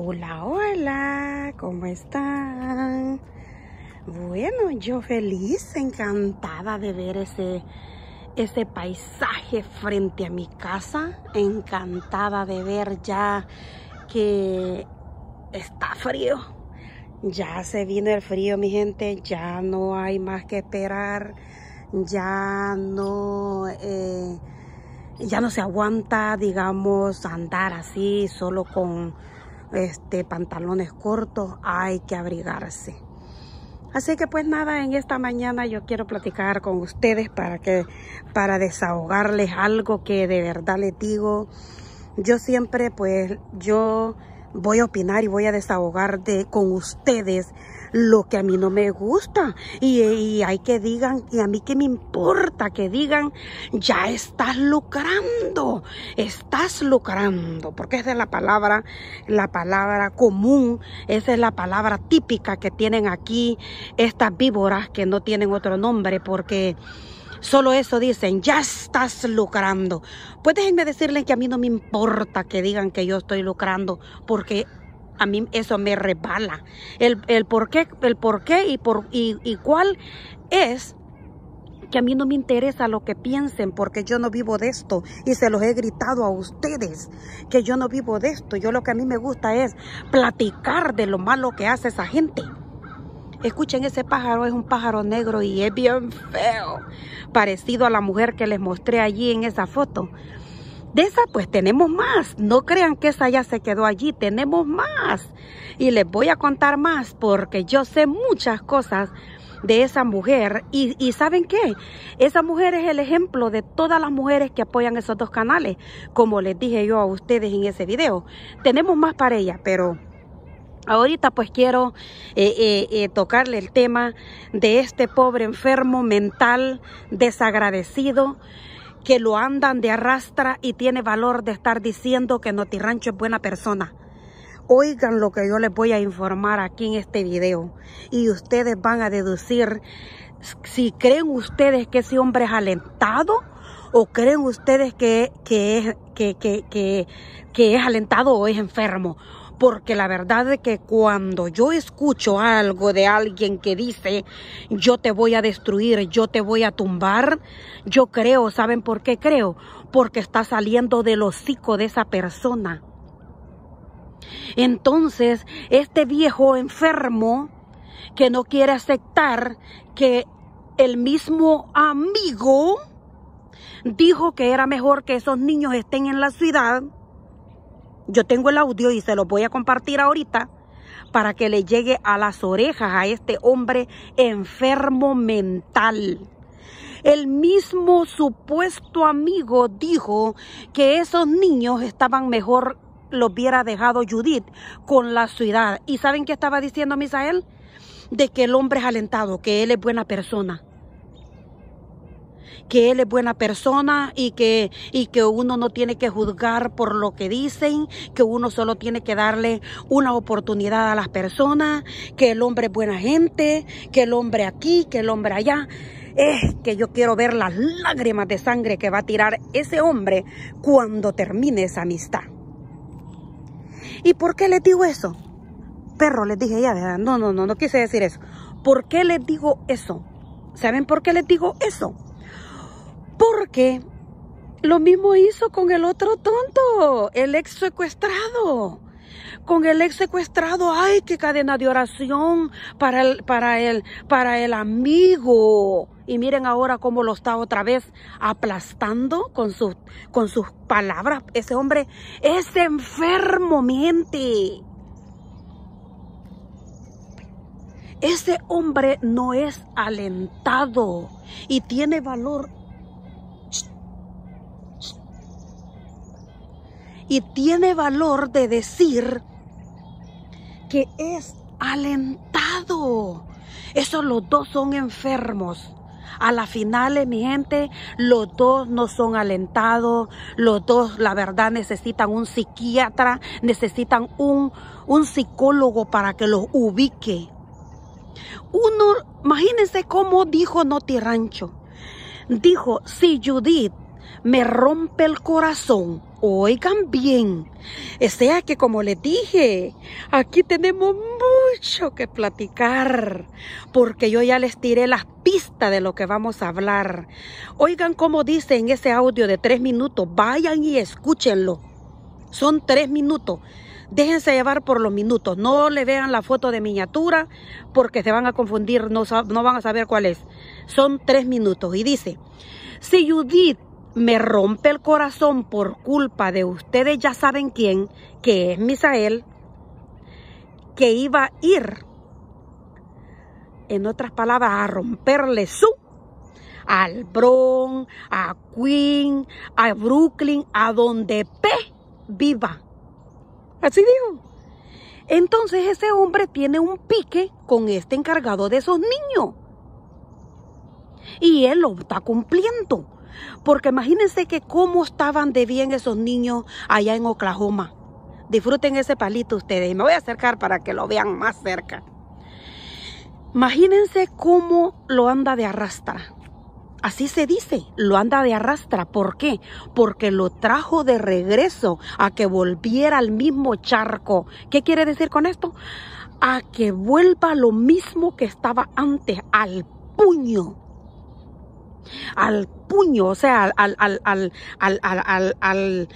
Hola, hola, ¿cómo están? Bueno, yo feliz, encantada de ver ese, ese paisaje frente a mi casa, encantada de ver ya que está frío. Ya se vino el frío, mi gente, ya no hay más que esperar, ya no... Eh, ya no se aguanta, digamos, andar así, solo con, este, pantalones cortos, hay que abrigarse. Así que pues nada, en esta mañana yo quiero platicar con ustedes para que para desahogarles algo que de verdad les digo. Yo siempre pues yo voy a opinar y voy a desahogar de, con ustedes lo que a mí no me gusta. Y, hay que digan, y a mí que me importa que digan, ya estás lucrando, estás lucrando, porque esa es la palabra, la palabra común, esa es la palabra típica que tienen aquí estas víboras que no tienen otro nombre, porque... Solo eso dicen, ya estás lucrando. Pues déjenme decirles que a mí no me importa que digan que yo estoy lucrando, porque a mí eso me repala. El, por qué, el por qué y, por, y, y cuál es que a mí no me interesa lo que piensen porque yo no vivo de esto y se los he gritado a ustedes que yo no vivo de esto. Yo lo que a mí me gusta es platicar de lo malo que hace esa gente. Escuchen, ese pájaro es un pájaro negro y es bien feo, parecido a la mujer que les mostré allí en esa foto. De esa pues tenemos más. No crean que esa ya se quedó allí. Tenemos más. Y les voy a contar más porque yo sé muchas cosas de esa mujer. Y, ¿saben qué? Esa mujer es el ejemplo de todas las mujeres que apoyan esos dos canales. Como les dije yo a ustedes en ese video. Tenemos más para ella, pero... Ahorita pues quiero eh, eh, eh, tocarle el tema de este pobre enfermo mental desagradecido que lo andan de arrastra y tiene valor de estar diciendo que Notirancho es buena persona. Oigan lo que yo les voy a informar aquí en este video y ustedes van a deducir si creen ustedes que ese hombre es alentado o creen ustedes que, que, es, que, que, que, que es alentado o es enfermo porque la verdad es que cuando yo escucho algo de alguien que dice, yo te voy a destruir, yo te voy a tumbar, yo creo, ¿saben por qué creo? Porque está saliendo del hocico de esa persona. Entonces, este viejo enfermo que no quiere aceptar que el mismo amigo dijo que era mejor que esos niños estén en la ciudad, yo tengo el audio y se lo voy a compartir ahorita para que le llegue a las orejas a este hombre enfermo mental. El mismo supuesto amigo dijo que esos niños estaban mejor los hubiera dejado Judith con la ciudad. ¿Y saben qué estaba diciendo Misael? De que el hombre es alentado, que él es buena persona que él es buena persona y que, y que uno no tiene que juzgar por lo que dicen, que uno solo tiene que darle una oportunidad a las personas, que el hombre es buena gente, que el hombre aquí, que el hombre allá. Es que yo quiero ver las lágrimas de sangre que va a tirar ese hombre cuando termine esa amistad. ¿Y por qué les digo eso? Perro, les dije ya, No, no, no, no quise decir eso. ¿Por qué les digo eso? ¿Saben por qué les digo eso? Porque lo mismo hizo con el otro tonto, el ex secuestrado. Con el ex secuestrado, ay, qué cadena de oración para el, para para el amigo. Y miren ahora cómo lo está otra vez aplastando con sus, con sus palabras. Ese hombre es enfermo, miente. Ese hombre no es alentado y tiene valor y tiene valor de decir que es alentado. Esos los dos son enfermos. A la final, eh, mi gente, los dos no son alentados, los dos, la verdad, necesitan un psiquiatra, necesitan un, un psicólogo para que los ubique. Uno, imagínense cómo dijo Noti Rancho. Dijo, si Judith me rompe el corazón. Oigan bien. O sea que como les dije, aquí tenemos mucho que platicar, porque yo ya les tiré las pistas de lo que vamos a hablar. Oigan cómo dice en ese audio de tres minutos, vayan y escúchenlo. Son tres minutos. Déjense llevar por los minutos. No le vean la foto de miniatura porque se van a confundir, no, no van a saber cuál es. Son tres minutos. Y dice, si Judith me rompe el corazón por culpa de ustedes ya saben quién, que es Misael, que iba a ir, en otras palabras, a romperle su al Bron, a Queen, a Brooklyn, a donde P viva. Así dijo. Entonces ese hombre tiene un pique con este encargado de esos niños. Y él lo está cumpliendo. Porque imagínense que cómo estaban de bien esos niños allá en Oklahoma. Disfruten ese palito ustedes. Y Me voy a acercar para que lo vean más cerca. Imagínense cómo lo anda de arrastra. Así se dice, lo anda de arrastra. ¿Por qué? Porque lo trajo de regreso a que volviera al mismo charco. ¿Qué quiere decir con esto? A que vuelva lo mismo que estaba antes, al puño al puño, o sea, al, al, al, al, al,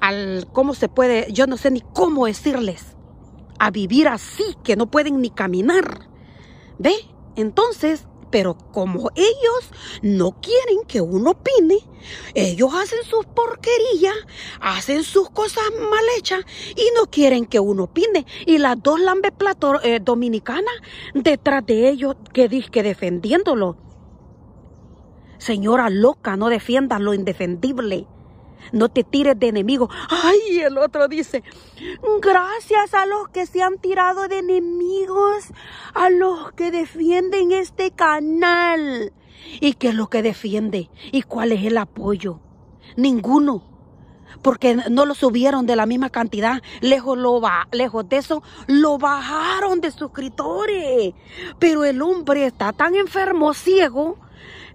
al, ¿cómo se puede? Yo no sé ni cómo decirles, a vivir así, que no pueden ni caminar. ¿Ve? Entonces, pero como ellos no quieren que uno opine, ellos hacen sus porquerías, hacen sus cosas mal hechas y no quieren que uno opine. Y las dos lambes eh, dominicanas detrás de ellos que dije defendiéndolo. Señora loca, no defiendas lo indefendible. No te tires de enemigo. Ay, el otro dice, gracias a los que se han tirado de enemigos, a los que defienden este canal. ¿Y qué es lo que defiende? ¿Y cuál es el apoyo? Ninguno. Porque no lo subieron de la misma cantidad. Lejos, lo va, lejos de eso, lo bajaron de suscriptores. Pero el hombre está tan enfermo, ciego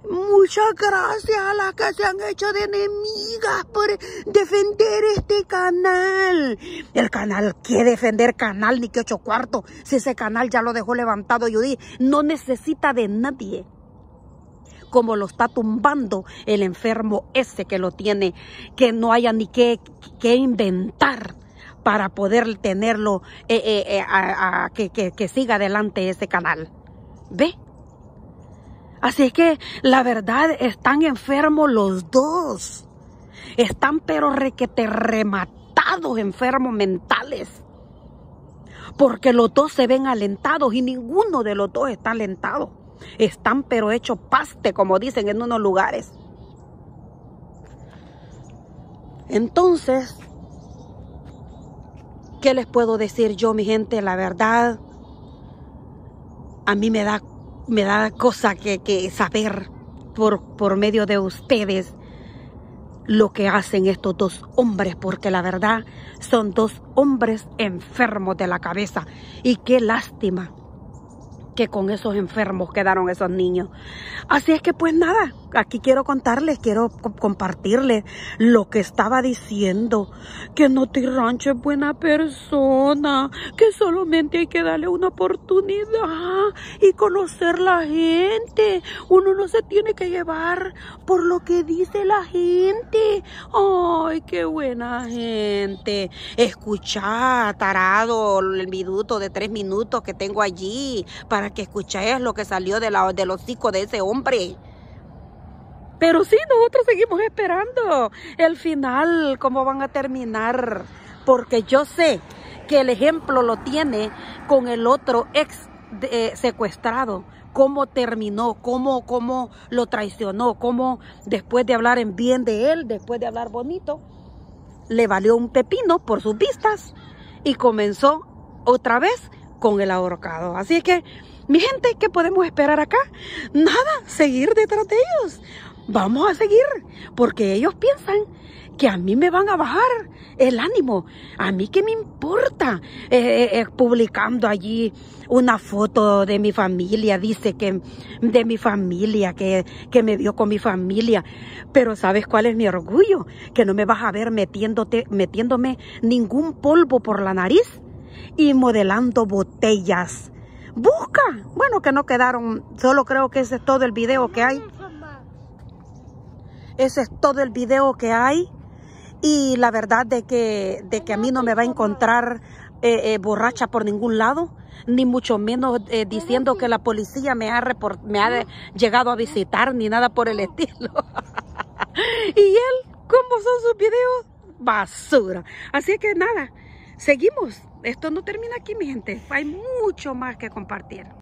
Muchas gracias a las que se han hecho de enemigas por defender este canal. El canal, ¿qué defender canal? Ni que ocho cuartos. Si ese canal ya lo dejó levantado, yo no necesita de nadie. Como lo está tumbando el enfermo ese que lo tiene, que no haya ni qué que inventar para poder tenerlo, eh, eh, eh, que, que siga adelante ese canal. ¿Ve? Así es que la verdad están enfermos los dos. Están pero requete rematados enfermos mentales. Porque los dos se ven alentados y ninguno de los dos está alentado. Están pero hechos paste, como dicen en unos lugares. Entonces, ¿qué les puedo decir yo, mi gente? La verdad, a mí me da me da cosa que, que saber por, por medio de ustedes lo que hacen estos dos hombres, porque la verdad son dos hombres enfermos de la cabeza. Y qué lástima que con esos enfermos quedaron esos niños. Así es que pues nada, aquí quiero contarles, quiero compartirles lo que estaba diciendo, que no Rancho es buena persona, que solamente hay que darle una oportunidad y conocer la gente. Uno no se tiene que llevar por lo que dice la gente. Ay, qué buena gente. escucha tarado, el minuto de tres minutos que tengo allí para que que es lo que salió de la, del hocico de ese hombre. Pero sí, nosotros seguimos esperando el final, cómo van a terminar. Porque yo sé que el ejemplo lo tiene con el otro ex eh, secuestrado. Cómo terminó, cómo, cómo lo traicionó, cómo después de hablar en bien de él, después de hablar bonito, le valió un pepino por sus vistas y comenzó otra vez con el ahorcado. Así que mi gente, ¿qué podemos esperar acá? Nada, seguir detrás de ellos. Vamos a seguir, porque ellos piensan que a mí me van a bajar el ánimo. A mí qué me importa eh, eh, eh, publicando allí una foto de mi familia, dice que de mi familia, que, que me dio con mi familia. Pero ¿sabes cuál es mi orgullo? Que no me vas a ver metiéndote, metiéndome ningún polvo por la nariz y modelando botellas Busca. Bueno, que no quedaron. Solo creo que ese es todo el video que hay. Ese es todo el video que hay. Y la verdad de que, de que a mí no me va a encontrar eh, eh, borracha por ningún lado, ni mucho menos eh, diciendo que la policía me ha, report me ha llegado a visitar, ni nada por el estilo. y él, ¿cómo son sus videos? Basura. Así que nada, seguimos esto no termina aquí, mi gente. Hay mucho más que compartir.